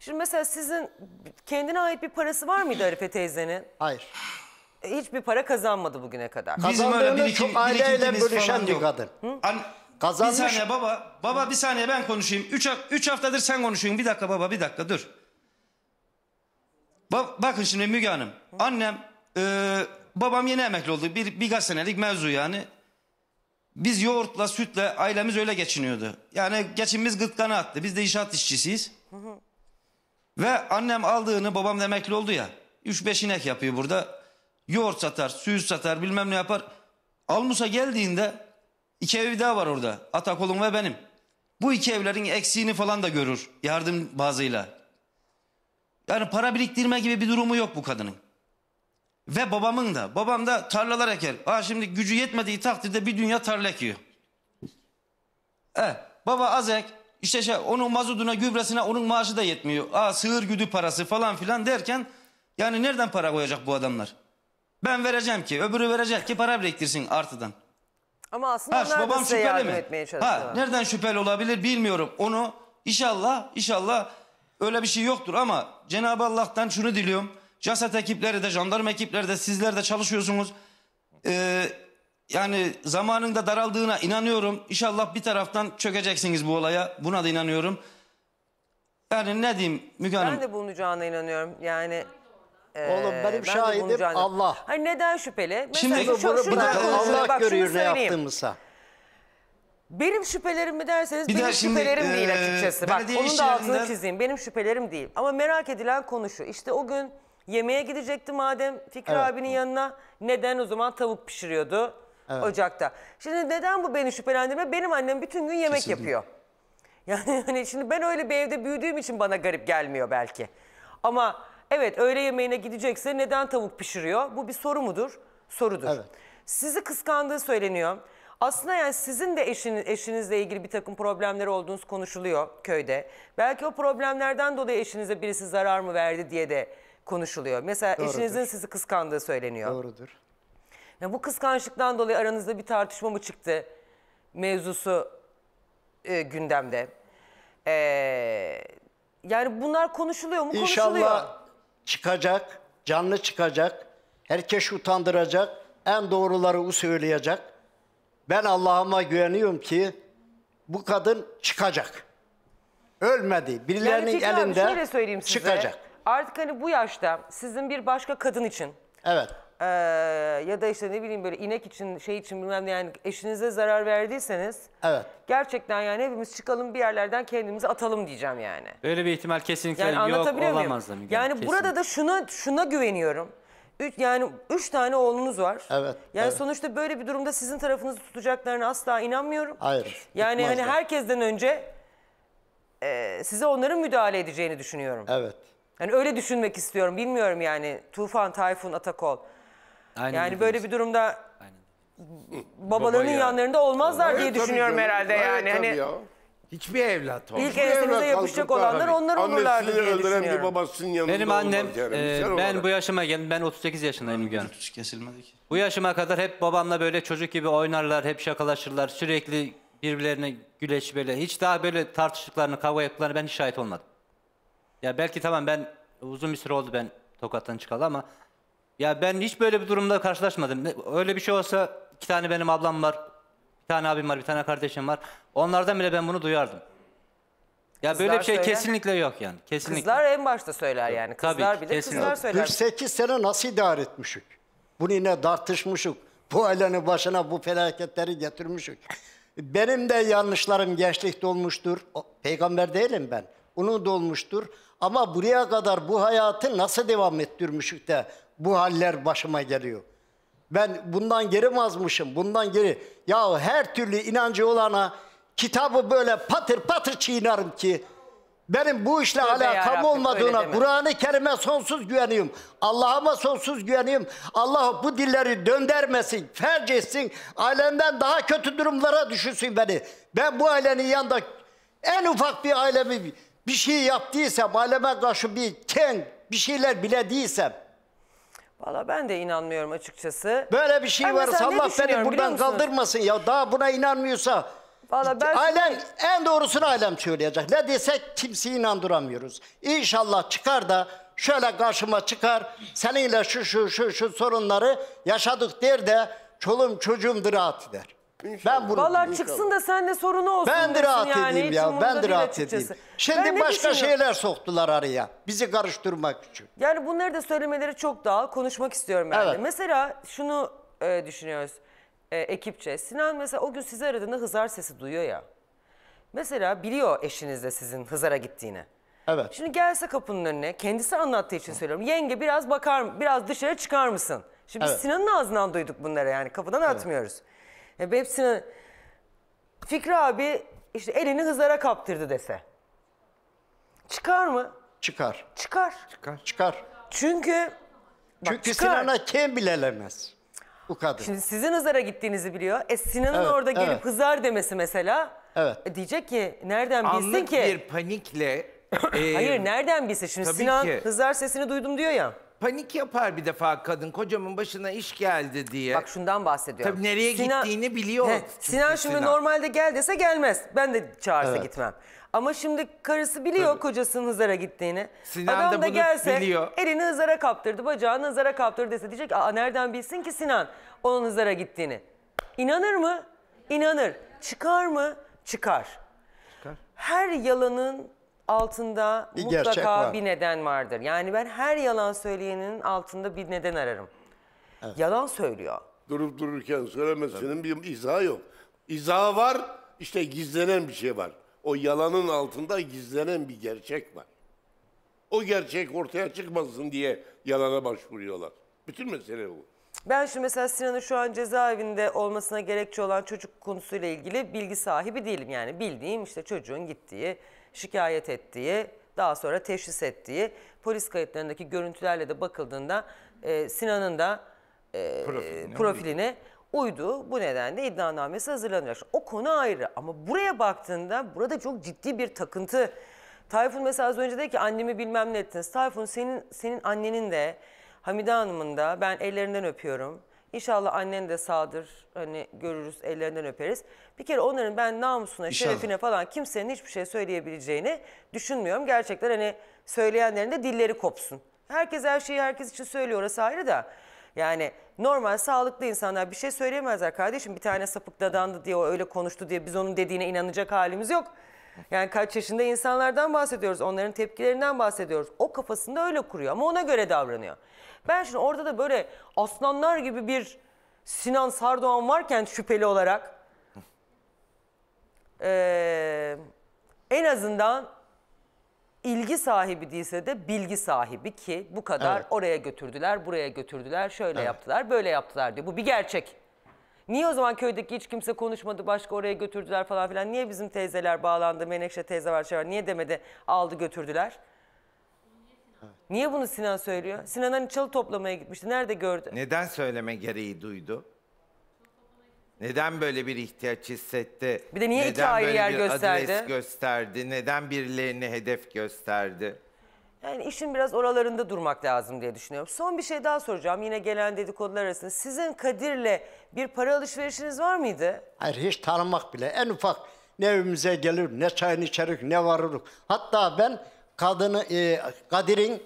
Şimdi mesela sizin kendine ait bir parası var mıydı Arife teyzenin? Hayır. Hiçbir para kazanmadı bugüne kadar. Bizim öyle Kazandığını birikim- çok aileyle bölüşen bir kadın. An- Kazanmış. Bir saniye baba. Baba bir saniye ben konuşayım. Üç, üç haftadır sen konuşuyorsun. Bir dakika baba bir dakika dur. Ba- bakın şimdi Müge Hanım. Annem, e, babam yeni emekli oldu. Bir, birkaç senelik mevzu yani. Biz yoğurtla, sütle ailemiz öyle geçiniyordu. Yani geçimimiz gırtkanı attı. Biz de inşaat işçisiyiz. Ve annem aldığını babam emekli oldu ya. 3-5 inek yapıyor burada. Yoğurt satar, süt satar bilmem ne yapar. Almusa geldiğinde iki evi daha var orada. Atakol'un ve benim. Bu iki evlerin eksiğini falan da görür yardım bazıyla. Yani para biriktirme gibi bir durumu yok bu kadının. Ve babamın da. Babam da tarlalar eker. Ha şimdi gücü yetmediği takdirde bir dünya tarla ekiyor. E, baba az ek, işte şey, onun mazuduna, gübresine onun maaşı da yetmiyor. Aa sığır güdü parası falan filan derken yani nereden para koyacak bu adamlar? Ben vereceğim ki, öbürü verecek ki para biriktirsin artıdan. Ama aslında ha, onlar babam da mi? Ha, nereden şüpheli olabilir bilmiyorum. Onu inşallah, inşallah öyle bir şey yoktur ama Cenab-ı Allah'tan şunu diliyorum. Casat ekipleri de, jandarma ekipleri de, sizler de çalışıyorsunuz. Ee, yani zamanında daraldığına inanıyorum. İnşallah bir taraftan çökeceksiniz bu olaya. Buna da inanıyorum. Yani ne diyeyim Müge Hanım? Ben de bulunacağına inanıyorum. Yani ee, Oğlum benim ben şahidim Allah. Hayır neden şüpheli? Mesela Şimdi şu, bunu, şu, Allah bak, görüyor ne yaptığımıza. Benim şüphelerim mi derseniz bir benim şimdi, şüphelerim e, değil açıkçası. Bak onun da altını yerinden... çizeyim. Benim şüphelerim değil. Ama merak edilen konu şu. İşte o gün yemeğe gidecekti madem Fikri evet. abinin yanına. Neden o zaman tavuk pişiriyordu? Evet. Ocakta. Şimdi neden bu beni şüphelendirme? Benim annem bütün gün yemek Kesinlikle. yapıyor. Yani hani şimdi ben öyle bir evde büyüdüğüm için bana garip gelmiyor belki. Ama evet öğle yemeğine gidecekse neden tavuk pişiriyor? Bu bir soru mudur? Sorudur. Evet. Sizi kıskandığı söyleniyor. Aslında yani sizin de eşiniz, eşinizle ilgili bir takım problemler olduğunuz konuşuluyor köyde. Belki o problemlerden dolayı eşinize birisi zarar mı verdi diye de konuşuluyor. Mesela Doğrudur. eşinizin sizi kıskandığı söyleniyor. Doğrudur. Ya bu kıskançlıktan dolayı aranızda bir tartışma mı çıktı mevzusu e, gündemde. E, yani bunlar konuşuluyor mu? Konuşuluyor. İnşallah çıkacak, canlı çıkacak. Herkes utandıracak. En doğruları o söyleyecek. Ben Allah'ıma güveniyorum ki bu kadın çıkacak. Ölmedi. Yani Birilerinin abi elinde söyleyeyim size. çıkacak. Artık hani bu yaşta sizin bir başka kadın için Evet. Ee, ya da işte ne bileyim böyle inek için şey için bilmem ne yani eşinize zarar verdiyseniz Evet. gerçekten yani hepimiz çıkalım bir yerlerden kendimizi atalım diyeceğim yani. Öyle bir ihtimal kesinlikle Yani yok olamaz da Müge Hanım, Yani burada da şuna şuna güveniyorum. Üç, yani üç tane oğlunuz var. Evet, Yani evet. sonuçta böyle bir durumda sizin tarafınızı tutacaklarına asla inanmıyorum. Hayır, Yani hani tutmazlar. herkesten önce e, size onların müdahale edeceğini düşünüyorum. Evet. Yani öyle düşünmek istiyorum. Bilmiyorum yani Tufan, Tayfun, Atakol. Aynen yani böyle bir durumda babalarının Baba ya. yanlarında olmazlar Hayır, diye düşünüyorum canım. herhalde Hayır, yani. Hani ya. Hiçbir evlat olmaz. ilk evlat ensemize yapışacak kalkıp da olanlar hani onlar olurlar Annesini öldüren bir babasının yanında Benim annem, e, ben olarak. bu yaşıma geldim, ben 38 yaşındayım Müge Hanım. kesilmedi ki. Bu yaşıma kadar hep babamla böyle çocuk gibi oynarlar, hep şakalaşırlar, sürekli birbirlerine güleç böyle. Hiç daha böyle tartıştıklarını, kavga yaptıklarını ben hiç şahit olmadım. Ya belki tamam ben uzun bir süre oldu ben Tokat'tan çıkalı ama ya ben hiç böyle bir durumda karşılaşmadım. Öyle bir şey olsa iki tane benim ablam var, bir tane abim var, bir tane kardeşim var. Onlardan bile ben bunu duyardım. Ya böyle bir şey söyler. kesinlikle yok yani. Kesinlikle. Kızlar en başta söyler yani. Kızlar ki, bile kesinlikle. kızlar söyler. 48 sene nasıl idare etmişik? Bunu yine tartışmışık. Bu ailenin başına bu felaketleri getirmişik. Benim de yanlışlarım gençlikte olmuştur. Peygamber değilim ben. Onu da olmuştur. Ama buraya kadar bu hayatı nasıl devam ettirmişük de bu haller başıma geliyor. Ben bundan geri mazmışım, bundan geri. Ya her türlü inancı olana kitabı böyle patır patır çiğnerim ki benim bu işle Tövbe alakam olmadığına Kur'an-ı Kerim'e sonsuz güveniyorum. Allah'ıma sonsuz güveniyorum. Allah bu dilleri döndermesin, ferc etsin. Ailemden daha kötü durumlara düşürsün beni. Ben bu ailenin yanında en ufak bir ailemi bir şey yaptıysam, aileme karşı bir ken, bir şeyler bile değilsem Valla ben de inanmıyorum açıkçası. Böyle bir şey ben varsa Allah beni buradan kaldırmasın ya. Daha buna inanmıyorsa Valla ben... Alem, en doğrusunu alem söyleyecek. Ne desek kimseyi inandıramıyoruz. İnşallah çıkar da şöyle karşıma çıkar. Seninle şu şu şu şu sorunları yaşadık der de çolum çocuğum rahat der. İnşallah. Ben bunu Valla çıksın da sen de sorunu olsun Ben de rahat yani. edeyim ya. Ben de rahat edeyim. Şimdi başka şeyler soktular araya. Bizi karıştırmak için. Yani bunları da söylemeleri çok daha Konuşmak istiyorum ben de. Mesela şunu e, düşünüyoruz e, ekipçe. Sinan mesela o gün sizi aradığında hızar sesi duyuyor ya. Mesela biliyor eşiniz de sizin hızara gittiğini. Evet. Şimdi gelse kapının önüne kendisi anlattığı için söylüyorum. Yenge biraz bakar biraz dışarı çıkar mısın? Şimdi biz Sinan'ın ağzından duyduk bunları yani kapıdan atmıyoruz. Hep hepsini Fikri abi işte elini hızlara kaptırdı dese. Çıkar mı? Çıkar. Çıkar. Çıkar. Çıkar. Çünkü bak, Çünkü çıkar. Sinan'a kim bilelemez. Bu kadın. Şimdi sizin hızara gittiğinizi biliyor. E Sinan'ın evet, orada gelip evet. hızar demesi mesela. Evet. E, diyecek ki nereden Anlık bilsin ki? Anlık bir panikle. e, Hayır nereden bilsin? Şimdi Sinan ki. hızar sesini duydum diyor ya panik yapar bir defa kadın kocamın başına iş geldi diye. Bak şundan bahsediyorum. Tabii nereye Sinan- gittiğini biliyor. He, Sinan şimdi Sinan. normalde gel dese gelmez. Ben de çağırsa Evet. gitmem. Ama şimdi karısı biliyor kocasının hızara gittiğini. Sinan Adam da bunu gelse biliyor. elini hızara kaptırdı, bacağını hızara kaptırdı dese diyecek aa nereden bilsin ki Sinan onun hızara gittiğini. İnanır mı? İnanır. Çıkar mı? Çıkar. Çıkar. Her yalanın altında Bir mutlaka var. bir neden vardır. Yani ben her yalan söyleyenin altında bir neden ararım. Yalan söylüyor. Durup dururken söylemesinin bir izahı yok. İzahı var, işte gizlenen bir şey var. O yalanın altında gizlenen bir gerçek var. O gerçek ortaya çıkmasın diye yalana başvuruyorlar. Bütün mesele bu. Ben şu mesela Sinan'ın şu an cezaevinde olmasına gerekçe olan çocuk konusuyla ilgili bilgi sahibi değilim. Yani bildiğim işte çocuğun gittiği şikayet ettiği, daha sonra teşhis ettiği polis kayıtlarındaki görüntülerle de bakıldığında e, Sinan'ın da e, profiline, profiline uydu. Bu nedenle iddianamesi hazırlanacak. O konu ayrı ama buraya baktığında burada çok ciddi bir takıntı. Tayfun mesela az önce dedi ki annemi bilmem ne ettiniz. Tayfun senin senin annenin de Hamide Hanım'ın da ben ellerinden öpüyorum. İnşallah annen de sağdır. Hani görürüz, ellerinden öperiz. Bir kere onların ben namusuna, İnşallah. şerefine falan kimsenin hiçbir şey söyleyebileceğini düşünmüyorum. Gerçekten hani söyleyenlerin de dilleri kopsun. Herkes her şeyi herkes için söylüyor orası ayrı da. Yani normal sağlıklı insanlar bir şey söyleyemezler kardeşim. Bir tane sapık dadandı diye o öyle konuştu diye biz onun dediğine inanacak halimiz yok. Yani kaç yaşında insanlardan bahsediyoruz. Onların tepkilerinden bahsediyoruz. O kafasında öyle kuruyor ama ona göre davranıyor. Ben şimdi orada da böyle aslanlar gibi bir Sinan Sardoğan varken şüpheli olarak e, en azından ilgi sahibi değilse de bilgi sahibi ki bu kadar evet. oraya götürdüler, buraya götürdüler, şöyle evet. yaptılar, böyle yaptılar diyor. Bu bir gerçek. Niye o zaman köydeki hiç kimse konuşmadı, başka oraya götürdüler falan filan? Niye bizim teyzeler bağlandı, Menekşe teyze var, şey var? Niye demedi, aldı götürdüler? Niye bunu Sinan söylüyor? Sinan hani çalı toplamaya gitmişti. Nerede gördü? Neden söyleme gereği duydu? Neden böyle bir ihtiyaç hissetti? Bir de niye Neden iki ayrı böyle yer bir gösterdi? adres gösterdi? Neden birilerini hedef gösterdi? Yani işin biraz oralarında durmak lazım diye düşünüyorum. Son bir şey daha soracağım. Yine gelen dedikodular arasında. Sizin Kadir'le bir para alışverişiniz var mıydı? Hayır hiç tanımak bile. En ufak ne evimize gelir, ne çayını içerik, ne varırık. Hatta ben kadını, e, Kadir'in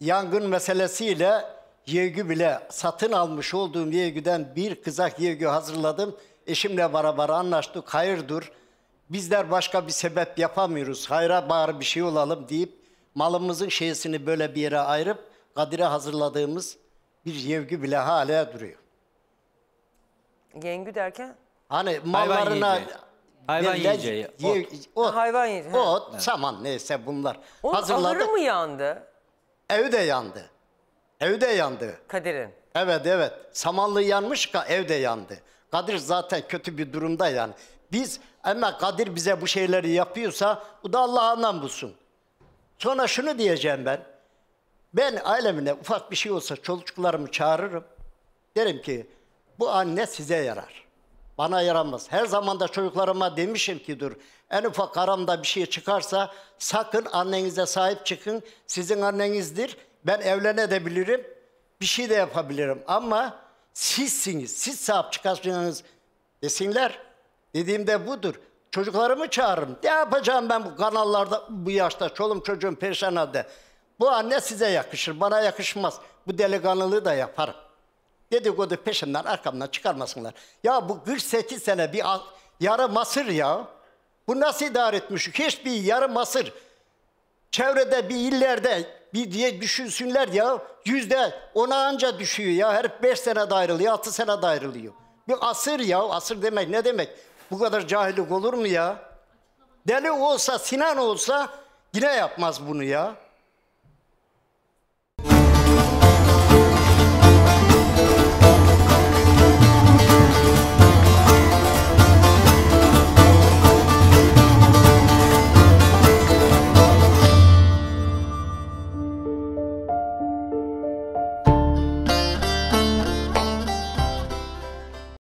yangın meselesiyle yevgü bile satın almış olduğum yevgüden bir kızak yevgü hazırladım. Eşimle beraber anlaştık. Hayırdır bizler başka bir sebep yapamıyoruz. Hayra bağır bir şey olalım deyip malımızın şeysini böyle bir yere ayırıp Kadir'e hazırladığımız bir yevgü bile hala duruyor. Yengü derken? Hani Hayvan mallarına yiyeceği. Hayvan yiyeceği, yev- ot, Hayvan yedi. ot, saman neyse bunlar Onun hazırladık. ahırı mı yandı? Ev de yandı. Ev de yandı. Kadir'in. Evet evet. Samanlı yanmış ka ev de yandı. Kadir zaten kötü bir durumda yani. Biz ama Kadir bize bu şeyleri yapıyorsa bu da Allah'ından bulsun. Sonra şunu diyeceğim ben. Ben ailemine ufak bir şey olsa çocuklarımı çağırırım. Derim ki bu anne size yarar. Bana yaramaz. Her zaman da çocuklarıma demişim ki dur en ufak aramda bir şey çıkarsa sakın annenize sahip çıkın. Sizin annenizdir. Ben evlenebilirim. Bir şey de yapabilirim ama sizsiniz. Siz sahip çıkarsınız desinler. Dediğimde budur. Çocuklarımı çağırırım. Ne yapacağım ben bu kanallarda bu yaşta çolum çocuğum perişan halde. Bu anne size yakışır, bana yakışmaz. Bu delikanlılığı da yaparım. Dedikodu peşinden, arkamdan çıkarmasınlar. Ya bu 48 sene bir yarı masır ya. Bu nasıl idare etmiş? Hiçbir yarı masır. Çevrede bir illerde bir diye düşünsünler ya. Yüzde ona anca düşüyor ya. Her beş sene de ayrılıyor, altı sene de Bir asır ya. Asır demek ne demek? Bu kadar cahillik olur mu ya? Deli olsa, Sinan olsa yine yapmaz bunu ya.